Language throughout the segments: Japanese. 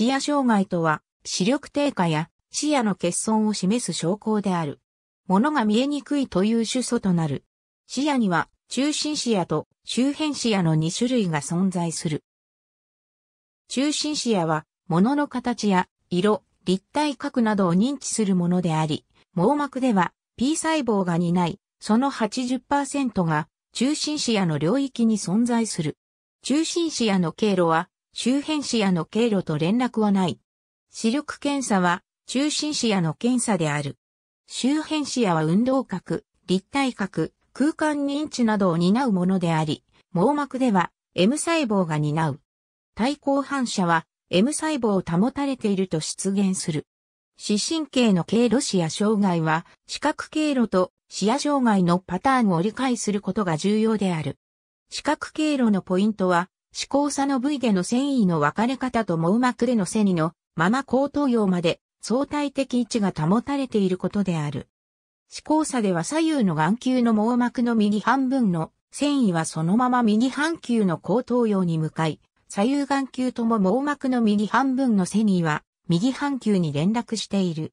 視野障害とは、視力低下や視野の欠損を示す症候である。ものが見えにくいという主訴となる。視野には中心視野と周辺視野の2種類が存在する。中心視野は、ものの形や色、立体角などを認知するものであり、網膜では P 細胞が担い、その80%が中心視野の領域に存在する。中心視野の経路は周辺視野の経路と連絡はない。視力検査は中心視野の検査である。周辺視野は運動角、立体角、空間認知などを担うものであり、網膜では M 細胞が担う。対抗反射は M 細胞を保たれていると出現する。視神経の経路視野障害は視覚経路と視野障害のパターンを理解することが重要である。視覚経路のポイントは思考差の部位での繊維の分かれ方と網膜での繊維のまま後頭葉まで相対的位置が保たれていることである。思考差では左右の眼球の網膜の右半分の繊維はそのまま右半球の後頭葉に向かい、左右眼球とも網膜の右半分の繊維は右半球に連絡している。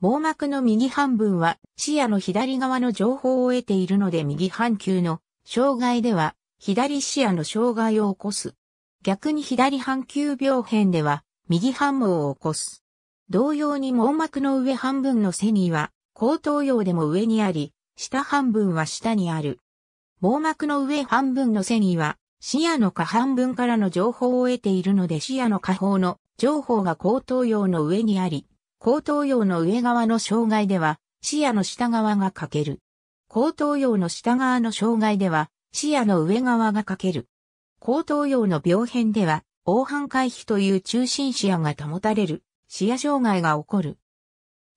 網膜の右半分は視野の左側の情報を得ているので右半球の障害では左視野の障害を起こす。逆に左半球病変では、右反毛を起こす。同様に網膜の上半分のセニーは、後頭葉でも上にあり、下半分は下にある。網膜の上半分のセニーは、視野の下半分からの情報を得ているので視野の下方の情報が後頭葉の上にあり、後頭葉の上側の障害では、視野の下側が欠ける。後頭葉の下側の障害では、視野の上側が欠ける。高等葉の病変では、黄斑回避という中心視野が保たれる、視野障害が起こる。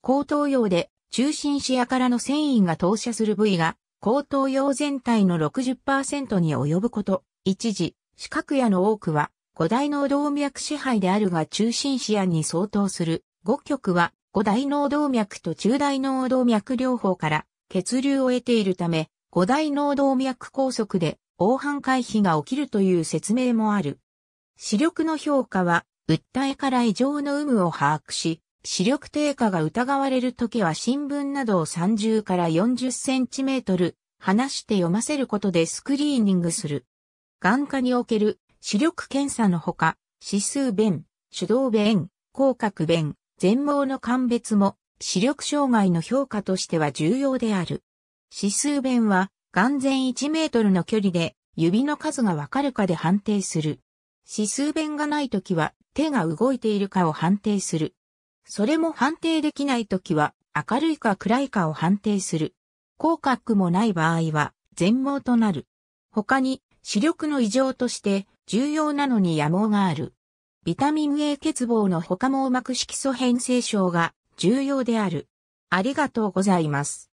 高等葉で中心視野からの繊維が投射する部位が、高等葉全体の60%に及ぶこと、一時、視覚野の多くは、五大脳動脈支配であるが中心視野に相当する、五極は、五大脳動脈と中大脳動脈両方から血流を得ているため、五大脳動脈梗塞で黄斑回避が起きるという説明もある。視力の評価は、訴えから異常の有無を把握し、視力低下が疑われる時は新聞などを30から40センチメートル離して読ませることでスクリーニングする。眼科における視力検査のほか、指数弁、手動弁、広角弁、全盲の鑑別も視力障害の評価としては重要である。指数弁は、眼前1メートルの距離で、指の数がわかるかで判定する。指数弁がないときは、手が動いているかを判定する。それも判定できないときは、明るいか暗いかを判定する。口角もない場合は、全盲となる。他に、視力の異常として重要なのに野盲がある。ビタミン A 欠乏の他網膜色素変性症が重要である。ありがとうございます。